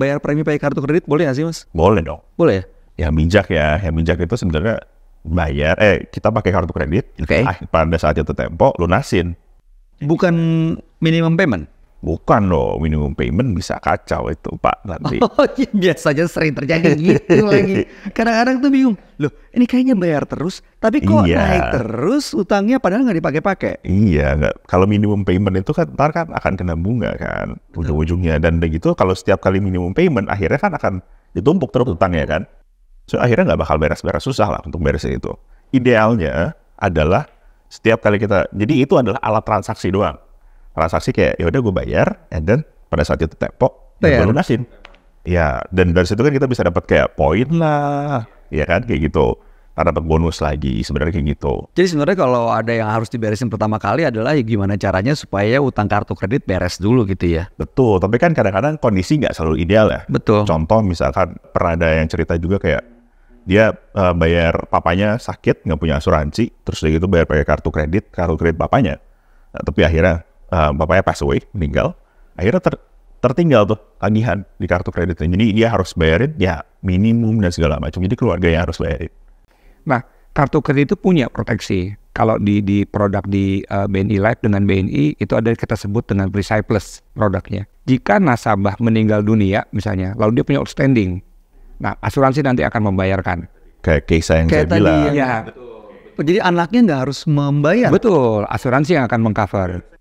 bayar premi pakai kartu kredit boleh nggak sih mas? Boleh dong. Boleh ya? Yang bijak ya, yang minjak itu sebenarnya bayar, eh kita pakai kartu kredit, okay. Ah, pada saat itu tempo lunasin. Bukan minimum payment? Bukan loh, minimum payment bisa kacau itu Pak nanti. Oh, ya, biasanya sering terjadi gitu lagi. Kadang-kadang tuh bingung, loh ini kayaknya bayar terus, tapi kok iya. naik terus utangnya padahal nggak dipakai-pakai. Iya, gak. Kalau minimum payment itu kan ntar kan akan kena bunga kan ujung-ujungnya dan begitu kalau setiap kali minimum payment akhirnya kan akan ditumpuk terus utangnya kan. So akhirnya nggak bakal beres-beres susah lah untuk beresnya itu. Idealnya adalah setiap kali kita, jadi itu adalah alat transaksi doang transaksi kayak ya udah gue bayar and then pada saat itu tepok, ya gue lunasin ya dan dari situ kan kita bisa dapat kayak poin lah ya kan kayak gitu dapat bonus lagi sebenarnya kayak gitu. Jadi sebenarnya kalau ada yang harus diberesin pertama kali adalah ya gimana caranya supaya utang kartu kredit beres dulu gitu ya. Betul, tapi kan kadang-kadang kondisi nggak selalu ideal ya. Betul. Contoh misalkan pernah ada yang cerita juga kayak dia uh, bayar papanya sakit nggak punya asuransi, terus dia gitu bayar pakai kartu kredit, kartu kredit papanya. Nah, tapi akhirnya Eh, bapaknya pass away, meninggal. Akhirnya ter, tertinggal tuh tagihan di kartu kreditnya. Jadi dia harus bayarin ya minimum dan segala macam. Jadi keluarga yang harus bayarin. Nah, kartu kredit itu punya proteksi. Kalau di di produk di uh, eh, BNI Life dengan BNI itu ada yang kita sebut dengan Precise Plus produknya. Jika nasabah meninggal dunia misalnya, lalu dia punya outstanding. Nah, asuransi nanti akan membayarkan. Kayak kisah yang Kayak saya bilang. Ya. Betul. Oh, jadi anaknya nggak harus membayar. Betul, asuransi yang akan mengcover.